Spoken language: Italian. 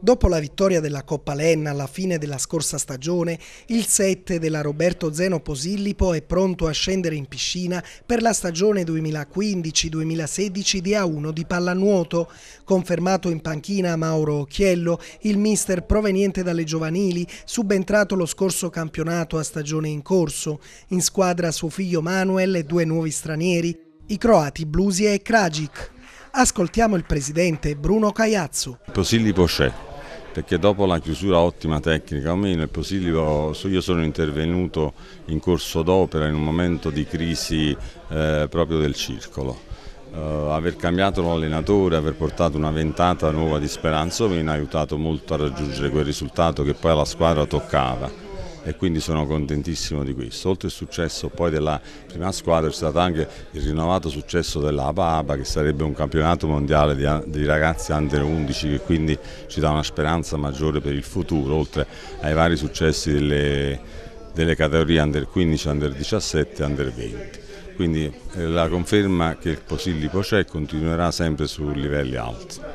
Dopo la vittoria della Coppa Lenna alla fine della scorsa stagione, il 7 della Roberto Zeno Posillipo è pronto a scendere in piscina per la stagione 2015-2016 di A1 di pallanuoto. Confermato in panchina Mauro Occhiello, il mister proveniente dalle giovanili, subentrato lo scorso campionato a stagione in corso. In squadra suo figlio Manuel e due nuovi stranieri, i croati Blusia e Kragic. Ascoltiamo il presidente Bruno Caiazzu. Posillipo c'è, perché dopo la chiusura ottima tecnica o meno, il Posillipo, io sono intervenuto in corso d'opera in un momento di crisi eh, proprio del circolo. Uh, aver cambiato l'allenatore, aver portato una ventata nuova di speranza mi ha aiutato molto a raggiungere quel risultato che poi alla squadra toccava e quindi sono contentissimo di questo. Oltre al successo poi della prima squadra c'è stato anche il rinnovato successo dell'ABA ABA che sarebbe un campionato mondiale di, di ragazzi under 11 che quindi ci dà una speranza maggiore per il futuro, oltre ai vari successi delle, delle categorie under 15, under 17 e under 20 quindi eh, la conferma che il Posillipo c'è continuerà sempre su livelli alti.